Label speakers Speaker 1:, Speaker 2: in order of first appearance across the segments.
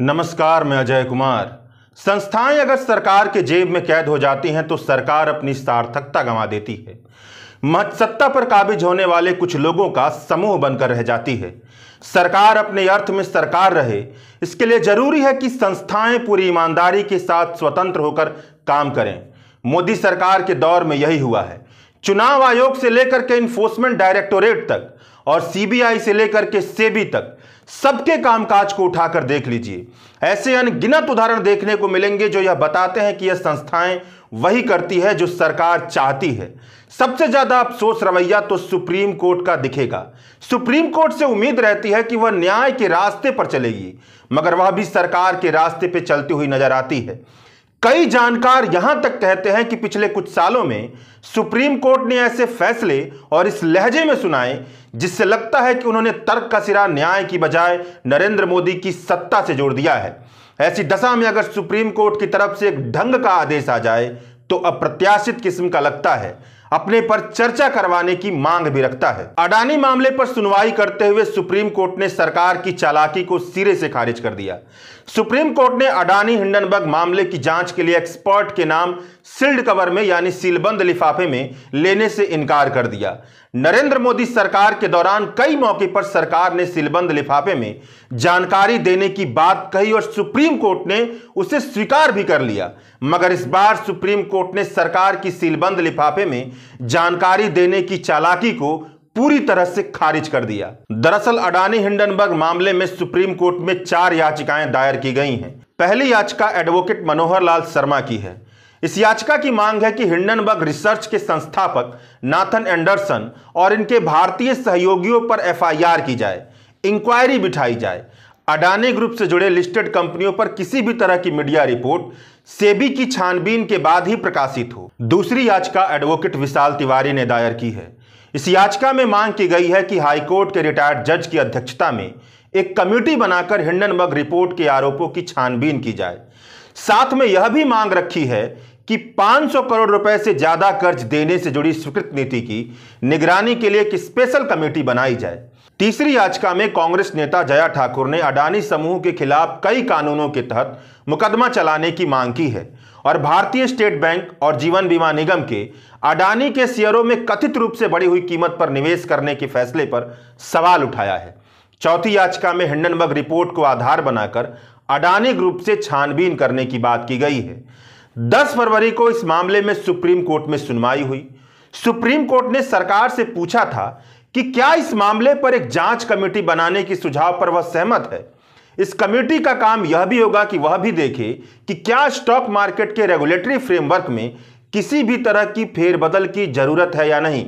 Speaker 1: नमस्कार मैं अजय कुमार संस्थाएं अगर सरकार के जेब में कैद हो जाती हैं तो सरकार अपनी सार्थकता गंवा देती है महत्सत्ता पर काबिज होने वाले कुछ लोगों का समूह बनकर रह जाती है सरकार अपने अर्थ में सरकार रहे इसके लिए जरूरी है कि संस्थाएं पूरी ईमानदारी के साथ स्वतंत्र होकर काम करें मोदी सरकार के दौर में यही हुआ है चुनाव आयोग से लेकर के इन्फोर्समेंट डायरेक्टोरेट तक और सीबीआई से लेकर के सेबी तक सबके कामकाज को उठाकर देख लीजिए ऐसे अनगिनत उदाहरण देखने को मिलेंगे जो यह बताते हैं कि यह संस्थाएं वही करती है जो सरकार चाहती है सबसे ज्यादा अफसोस रवैया तो सुप्रीम कोर्ट का दिखेगा सुप्रीम कोर्ट से उम्मीद रहती है कि वह न्याय के रास्ते पर चलेगी मगर वह भी सरकार के रास्ते पर चलती हुई नजर आती है कई जानकार यहां तक कहते हैं कि पिछले कुछ सालों में सुप्रीम कोर्ट ने ऐसे फैसले और इस लहजे में सुनाए जिससे लगता है कि उन्होंने तर्क का सिरा न्याय की बजाय नरेंद्र मोदी की सत्ता से जोड़ दिया है ऐसी दशा में अगर सुप्रीम कोर्ट की तरफ से एक ढंग का आदेश आ जाए तो अप्रत्याशित किस्म का लगता है अपने पर चर्चा करवाने की मांग भी रखता है अडानी मामले पर सुनवाई करते हुए सुप्रीम कोर्ट ने सरकार की चालाकी को सिरे से खारिज कर दिया सुप्रीम कोर्ट ने अडानी हिंडनबर्ग मामले की जांच के लिए एक्सपर्ट के नाम सील्ड कवर में यानी सीलबंद लिफाफे में लेने से इनकार कर दिया नरेंद्र मोदी सरकार के दौरान कई मौके पर सरकार ने सीलबंद लिफाफे में जानकारी देने की बात कही और सुप्रीम कोर्ट ने उसे स्वीकार भी कर लिया मगर इस बार सुप्रीम कोर्ट ने सरकार की सीलबंद लिफाफे में जानकारी देने की चालाकी को पूरी तरह से खारिज कर दिया दरअसल अडानी हिंडनबर्ग मामले में सुप्रीम कोर्ट में चार याचिकाएं दायर की गई हैं पहली याचिका एडवोकेट मनोहर लाल शर्मा की है इस याचिका की मांग है कि हिंडनबर्ग रिसर्च के संस्थापक नाथन एंडरसन और इनके भारतीय सहयोगियों पर एफआईआर की जाए इंक्वायरी बिठाई जाए अडानी ग्रुप से जुड़े लिस्टेड कंपनियों पर किसी भी तरह की मीडिया रिपोर्ट सेबी की छानबीन के बाद ही प्रकाशित हो दूसरी याचिका एडवोकेट विशाल तिवारी ने दायर की है इस याचिका में मांग की गई है कि हाईकोर्ट के रिटायर्ड जज की अध्यक्षता में एक कमेटी बनाकर हिंडनबर्ग रिपोर्ट के आरोपों की छानबीन की जाए साथ में यह भी मांग रखी है कि 500 करोड़ रुपए से ज्यादा कर्ज देने से जुड़ी स्वीकृत नीति की निगरानी के लिए एक स्पेशल कमेटी बनाई जाए तीसरी याचिका में कांग्रेस नेता जया ठाकुर ने अडानी समूह के खिलाफ कई कानूनों के तहत मुकदमा चलाने की मांग की है और भारतीय स्टेट बैंक और जीवन बीमा निगम के अडानी के शेयरों में कथित रूप से बढ़ी हुई कीमत पर निवेश करने के फैसले पर सवाल उठाया है चौथी याचिका में हिंडनबर्ग रिपोर्ट को आधार बनाकर अडानी ग्रुप से छानबीन करने की बात की गई है 10 फरवरी को इस मामले में सुप्रीम कोर्ट में सुनवाई हुई सुप्रीम कोर्ट ने सरकार से पूछा था कि क्या इस मामले पर एक जांच कमेटी बनाने की सुझाव पर वह सहमत है इस कमेटी का काम यह भी होगा कि वह भी देखे कि क्या स्टॉक मार्केट के रेगुलेटरी फ्रेमवर्क में किसी भी तरह की फेरबदल की जरूरत है या नहीं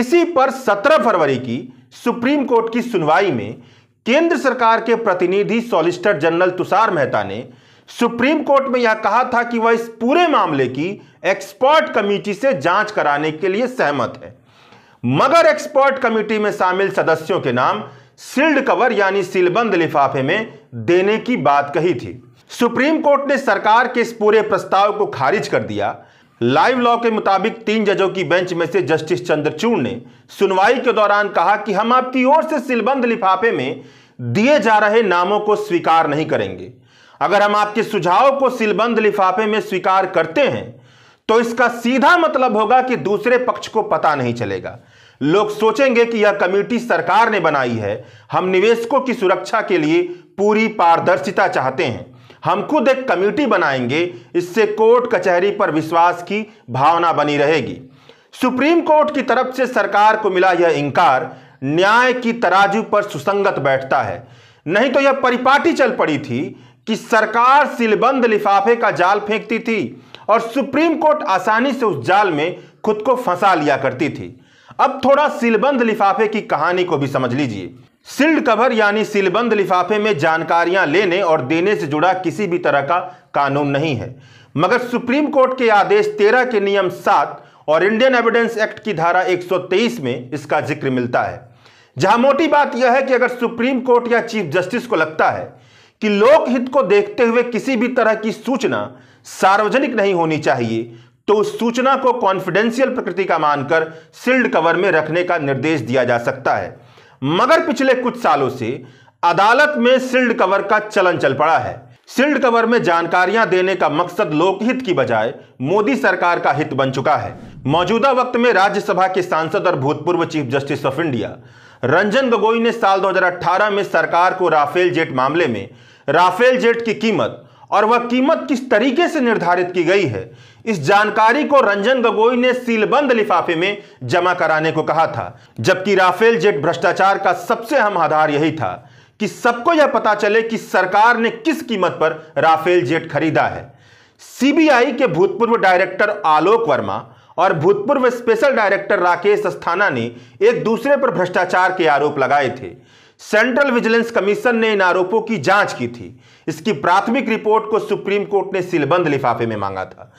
Speaker 1: इसी पर 17 फरवरी की सुप्रीम कोर्ट की सुनवाई में केंद्र सरकार के प्रतिनिधि सॉलिसिटर जनरल तुषार मेहता ने सुप्रीम कोर्ट में यह कहा था कि वह इस पूरे मामले की एक्सपर्ट कमेटी से जांच कराने के लिए सहमत है मगर एक्सपर्ट कमेटी में शामिल सदस्यों के नाम सील्ड कवर यानी सीलबंद लिफाफे में देने की बात कही थी सुप्रीम कोर्ट ने सरकार के इस पूरे प्रस्ताव को खारिज कर दिया लाइव लॉ के मुताबिक तीन जजों की बेंच में से जस्टिस चंद्रचूड़ ने सुनवाई के दौरान कहा कि हम आपकी ओर से सिलबंद लिफाफे में दिए जा रहे नामों को स्वीकार नहीं करेंगे अगर हम आपके सुझाव को सिलबंद लिफाफे में स्वीकार करते हैं तो इसका सीधा मतलब होगा कि दूसरे पक्ष को पता नहीं चलेगा लोग सोचेंगे कि यह कमेटी सरकार ने बनाई है हम निवेशकों की सुरक्षा के लिए पूरी पारदर्शिता चाहते हैं हम खुद एक कमेटी बनाएंगे इससे कोर्ट कचहरी पर विश्वास की भावना बनी रहेगी सुप्रीम कोर्ट की तरफ से सरकार को मिला यह इंकार न्याय की तराजू पर सुसंगत बैठता है नहीं तो यह परिपाटी चल पड़ी थी कि सरकार सिलबंद लिफाफे का जाल फेंकती थी और सुप्रीम कोर्ट आसानी से उस जाल में खुद को फंसा लिया करती थी अब थोड़ा सिलबंद लिफाफे की कहानी को भी समझ लीजिए सिल्ड कवर यानी सिलबंद लिफाफे में जानकारियां लेने और देने से जुड़ा किसी भी तरह का कानून नहीं है मगर सुप्रीम कोर्ट के आदेश तेरह के नियम सात और इंडियन एविडेंस एक्ट की धारा 123 में इसका जिक्र मिलता है जहां मोटी बात यह है कि अगर सुप्रीम कोर्ट या चीफ जस्टिस को लगता है कि लोकहित को देखते हुए किसी भी तरह की सूचना सार्वजनिक नहीं होनी चाहिए तो उस सूचना को कॉन्फिडेंशियल प्रकृति का मानकर सिल्ड कवर में रखने का निर्देश दिया जा सकता है मगर पिछले कुछ सालों से अदालत में सील्ड कवर का चलन चल पड़ा है सिल्ड कवर में जानकारियां देने का मकसद लोकहित की बजाय मोदी सरकार का हित बन चुका है मौजूदा वक्त में राज्यसभा के सांसद और भूतपूर्व chief justice of India Ranjan Gogoi ने साल 2018 में सरकार को राफेल जेट मामले में राफेल जेट की कीमत और वह कीमत किस तरीके से निर्धारित की गई है इस जानकारी को रंजन गगोई ने सीलबंद लिफाफे में जमा कराने को कहा था जबकि राफेल जेट भ्रष्टाचार का सबसे अहम आधार यही था कि सबको यह पता चले कि सरकार ने किस कीमत पर राफेल जेट खरीदा है सीबीआई के भूतपूर्व डायरेक्टर आलोक वर्मा और भूतपूर्व स्पेशल डायरेक्टर राकेश अस्थाना ने एक दूसरे पर भ्रष्टाचार के आरोप लगाए थे सेंट्रल विजिलेंस कमीशन ने इन आरोपों की जांच की थी इसकी प्राथमिक रिपोर्ट को सुप्रीम कोर्ट ने सिलबंद लिफाफे में मांगा था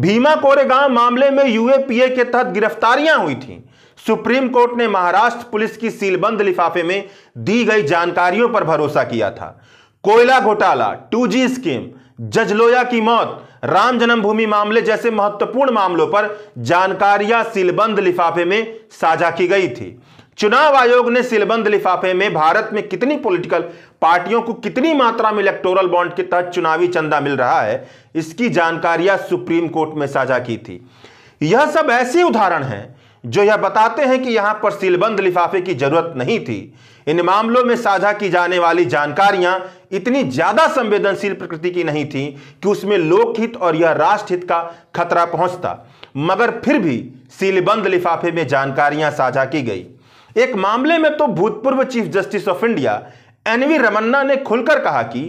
Speaker 1: भीमा कोरेगांव मामले में यूएपीए के तहत गिरफ्तारियां हुई थी सुप्रीम कोर्ट ने महाराष्ट्र पुलिस की सीलबंद लिफाफे में दी गई जानकारियों पर भरोसा किया था कोयला घोटाला टू स्कीम जजलोया की मौत राम जन्मभूमि मामले जैसे महत्वपूर्ण मामलों पर जानकारियां सीलबंद लिफाफे में साझा की गई थी चुनाव आयोग ने सिलबंद लिफाफे में भारत में कितनी पॉलिटिकल पार्टियों को कितनी मात्रा में इलेक्टोरल बॉन्ड के तहत चुनावी चंदा मिल रहा है इसकी जानकारियां सुप्रीम कोर्ट में साझा की थी यह सब ऐसे उदाहरण हैं जो यह बताते हैं कि यहां पर सिलबंद लिफाफे की जरूरत नहीं थी इन मामलों में साझा की जाने वाली जानकारियां इतनी ज्यादा संवेदनशील प्रकृति की नहीं थी कि उसमें लोकहित और यह राष्ट्रहित का खतरा पहुंचता मगर फिर भी सीलबंद लिफाफे में जानकारियां साझा की गई एक मामले में तो भूतपूर्व chief justice of India NV Ramana ने खुलकर कहा कि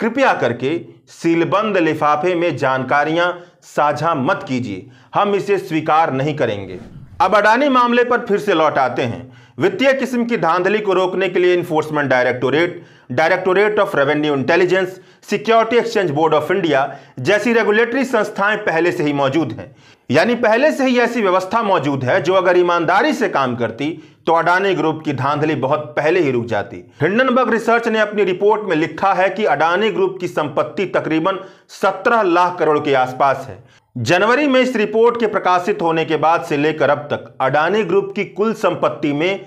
Speaker 1: कृपया करके सीलबंद लिफाफे में जानकारियां साझा मत कीजिए हम इसे स्वीकार नहीं करेंगे अब अडानी मामले पर फिर से लौट आते हैं वित्तीय किस्म की धांधली को रोकने के लिए enforcement directorate directorate of revenue intelligence security exchange board of India जैसी रेगुलेटरी संस्थाएं पहले से ही मौजूद हैं यानी पहले से ही ऐसी व्यवस्था मौजूद है जो अगर ईमानदारी से काम करती तो अडानी ग्रुप की धांधली बहुत पहले ही रुक जाती हिंडनबर्ग रिसर्च ने अपनी रिपोर्ट में लिखा है कि अडानी ग्रुप की संपत्ति तकरीबन 17 लाख करोड़ के आसपास है जनवरी में इस रिपोर्ट के प्रकाशित होने के बाद से लेकर अब तक अडानी ग्रुप की कुल संपत्ति में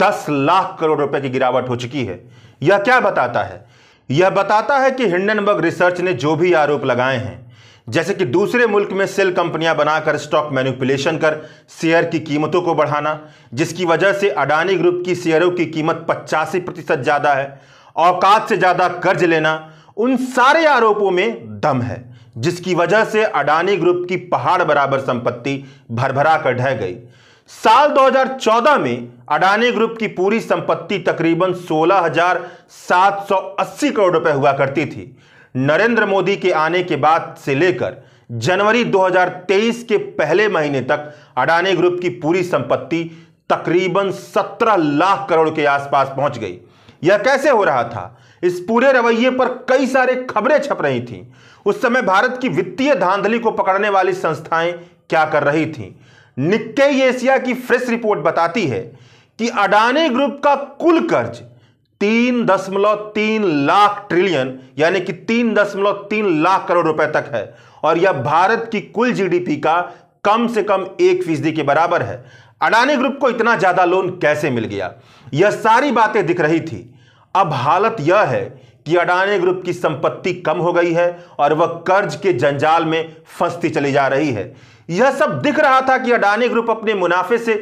Speaker 1: 10 लाख करोड़ रुपए की गिरावट हो चुकी है यह क्या बताता है यह बताता है कि हिंडनबर्ग रिसर्च ने जो भी आरोप लगाए हैं जैसे कि दूसरे मुल्क में सेल कंपनियां बनाकर स्टॉक मैनिपुलेशन कर शेयर की कीमतों को बढ़ाना जिसकी वजह से अडानी ग्रुप की शेयरों की कीमत पचासी प्रतिशत ज़्यादा है औकात से ज़्यादा कर्ज लेना उन सारे आरोपों में दम है जिसकी वजह से अडानी ग्रुप की पहाड़ बराबर संपत्ति भरभरा कर ढह गई साल 2014 में अडानी ग्रुप की पूरी संपत्ति तकरीबन 16,780 करोड़ रुपए हुआ करती थी नरेंद्र मोदी के आने के बाद से लेकर जनवरी 2023 के पहले महीने तक अडानी ग्रुप की पूरी संपत्ति तकरीबन 17 लाख करोड़ के आसपास पहुंच गई यह कैसे हो रहा था इस पूरे रवैये पर कई सारे खबरें छप रही थी उस समय भारत की वित्तीय धांधली को पकड़ने वाली संस्थाएं क्या कर रही थी निक्के एशिया की फ्रेश रिपोर्ट बताती है कि अडानी ग्रुप का कुल कर्ज तीन दशमलव तीन लाख ट्रिलियन यानी कि तीन दशमलव तीन लाख करोड़ रुपए तक है और यह भारत की कुल जीडीपी का कम से कम एक फीसदी के बराबर है अडानी ग्रुप को इतना ज्यादा लोन कैसे मिल गया यह सारी बातें दिख रही थी अब हालत यह है कि अडानी ग्रुप की संपत्ति कम हो गई है और वह कर्ज के जंजाल में फंसती चली जा रही है यह सब दिख रहा था कि अडानी ग्रुप अपने मुनाफे से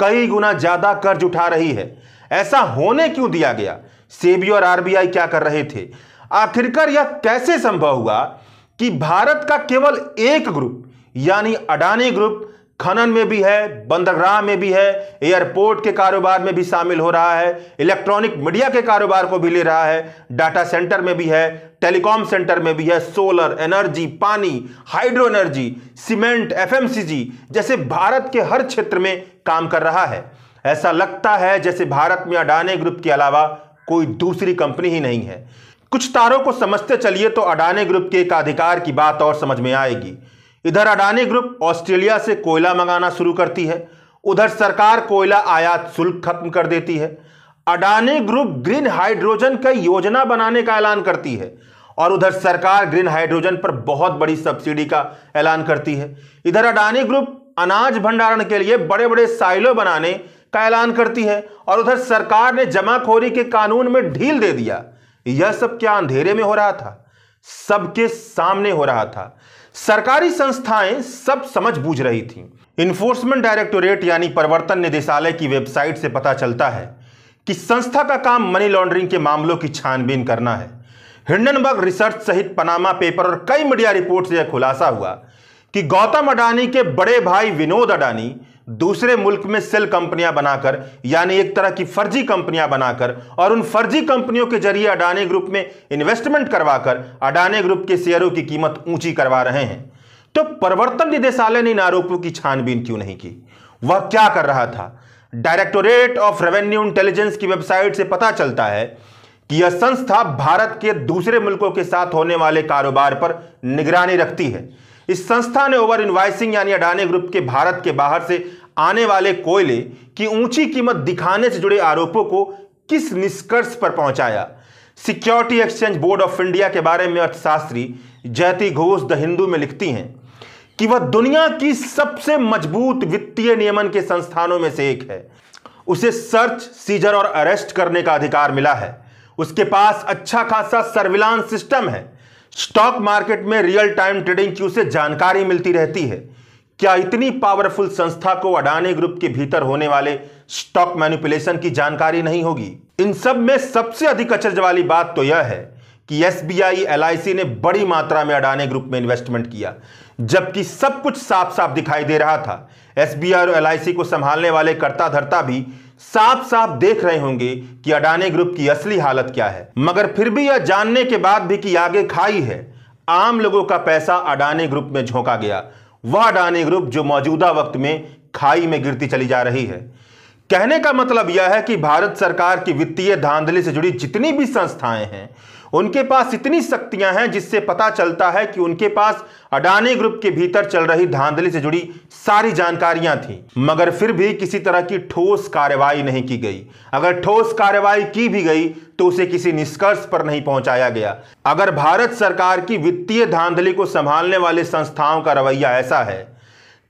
Speaker 1: कई गुना ज्यादा कर्ज उठा रही है ऐसा होने क्यों दिया गया सेबी और आरबीआई क्या कर रहे थे आखिरकार यह कैसे संभव हुआ कि भारत का केवल एक ग्रुप यानी अडानी ग्रुप खनन में भी है बंदरगाह में भी है एयरपोर्ट के कारोबार में भी शामिल हो रहा है इलेक्ट्रॉनिक मीडिया के कारोबार को भी ले रहा है डाटा सेंटर में भी है टेलीकॉम सेंटर में भी है सोलर एनर्जी पानी हाइड्रो एनर्जी सीमेंट एफएमसीजी जैसे भारत के हर क्षेत्र में काम कर रहा है ऐसा लगता है जैसे भारत में अडाने ग्रुप के अलावा कोई दूसरी कंपनी ही नहीं है कुछ तारों को समझते चलिए तो अडाने ग्रुप के एक अधिकार की बात और समझ में आएगी इधर अडानी ग्रुप ऑस्ट्रेलिया से कोयला मंगाना शुरू करती है उधर सरकार कोयला आयात शुल्क खत्म कर देती है अडानी ग्रुप ग्रीन हाइड्रोजन का योजना बनाने का ऐलान करती है और उधर सरकार ग्रीन हाइड्रोजन पर बहुत बड़ी सब्सिडी का ऐलान करती है इधर अडानी ग्रुप अनाज भंडारण के लिए बड़े बड़े साइलो बनाने का ऐलान करती है और उधर सरकार ने जमाखोरी के कानून में ढील दे दिया यह सब क्या अंधेरे में हो रहा था सबके सामने हो रहा था सरकारी संस्थाएं सब समझ बूझ रही थी इन्फोर्समेंट डायरेक्टोरेट यानी प्रवर्तन निदेशालय की वेबसाइट से पता चलता है कि संस्था का काम मनी लॉन्ड्रिंग के मामलों की छानबीन करना है हिंडनबर्ग रिसर्च सहित पनामा पेपर और कई मीडिया रिपोर्ट से यह खुलासा हुआ कि गौतम अडानी के बड़े भाई विनोद अडानी दूसरे मुल्क में सेल कंपनियां बनाकर यानी एक तरह की फर्जी कंपनियां बनाकर और उन फर्जी कंपनियों के जरिए अडानी ग्रुप में इन्वेस्टमेंट करवाकर अडानी ग्रुप के शेयरों की कीमत ऊंची करवा रहे हैं तो प्रवर्तन निदेशालय ने इन आरोपों की छानबीन क्यों नहीं की वह क्या कर रहा था डायरेक्टोरेट ऑफ रेवेन्यू इंटेलिजेंस की वेबसाइट से पता चलता है कि यह संस्था भारत के दूसरे मुल्कों के साथ होने वाले कारोबार पर निगरानी रखती है इस संस्था ने ओवर इन्वाइसिंग यानी अडानी ग्रुप के भारत के बाहर से आने वाले कोयले की ऊंची कीमत दिखाने से जुड़े आरोपों को किस निष्कर्ष पर पहुंचाया security exchange board of India के बारे में अर्थशास्त्री जयति घोष द हिंदू में लिखती हैं कि वह दुनिया की सबसे मजबूत वित्तीय नियमन के संस्थानों में से एक है उसे सर्च सीजर और अरेस्ट करने का अधिकार मिला है उसके पास अच्छा खासा सर्विलांस सिस्टम है स्टॉक मार्केट में रियल टाइम ट्रेडिंग की उसे जानकारी मिलती रहती है क्या इतनी पावरफुल संस्था को अडानी ग्रुप के भीतर होने वाले स्टॉक मैनिपुलेशन की जानकारी नहीं होगी इन सब में सबसे अधिक अचरज वाली बात तो यह है कि S B I L I C ने बड़ी मात्रा में अडानी ग्रुप में इन्वेस्टमेंट किया जबकि सब कुछ साफ साफ दिखाई दे रहा था एस बी आई और एल को संभालने वाले कर्ता धरता भी साफ साफ देख रहे होंगे कि अडानी ग्रुप की असली हालत क्या है मगर फिर भी यह जानने के बाद भी कि आगे खाई है आम लोगों का पैसा अडानी ग्रुप में झोंका गया वह अडानी ग्रुप जो मौजूदा वक्त में खाई में गिरती चली जा रही है कहने का मतलब यह है कि भारत सरकार की वित्तीय धांधली से जुड़ी जितनी भी संस्थाएं हैं उनके पास इतनी शक्तियां हैं जिससे पता चलता है कि उनके पास अडानी ग्रुप के भीतर चल रही धांधली से जुड़ी सारी जानकारियां थी मगर फिर भी किसी तरह की ठोस कार्रवाई नहीं की गई अगर ठोस कार्रवाई की भी गई तो उसे किसी निष्कर्ष पर नहीं पहुंचाया गया अगर भारत सरकार की वित्तीय धांधली को संभालने वाले संस्थाओं का रवैया ऐसा है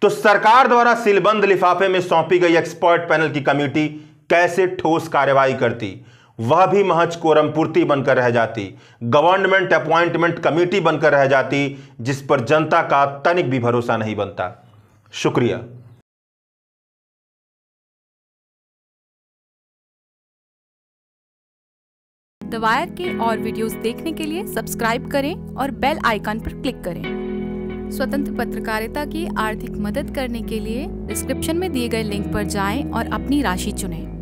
Speaker 1: तो सरकार द्वारा सिलबंद लिफाफे में सौंपी गई एक्सपर्ट पैनल की कमेटी कैसे ठोस कार्रवाई करती वह भी महज कोरम पूर्ति बनकर रह जाती गवर्नमेंट अपॉइंटमेंट कमेटी बनकर रह जाती जिस पर जनता का तनिक भी भरोसा नहीं बनता शुक्रिया दवायर के और वीडियोस देखने के लिए सब्सक्राइब करें और बेल आइकन पर क्लिक करें स्वतंत्र पत्रकारिता की आर्थिक मदद करने के लिए डिस्क्रिप्शन में दिए गए लिंक पर जाएं और अपनी राशि चुनें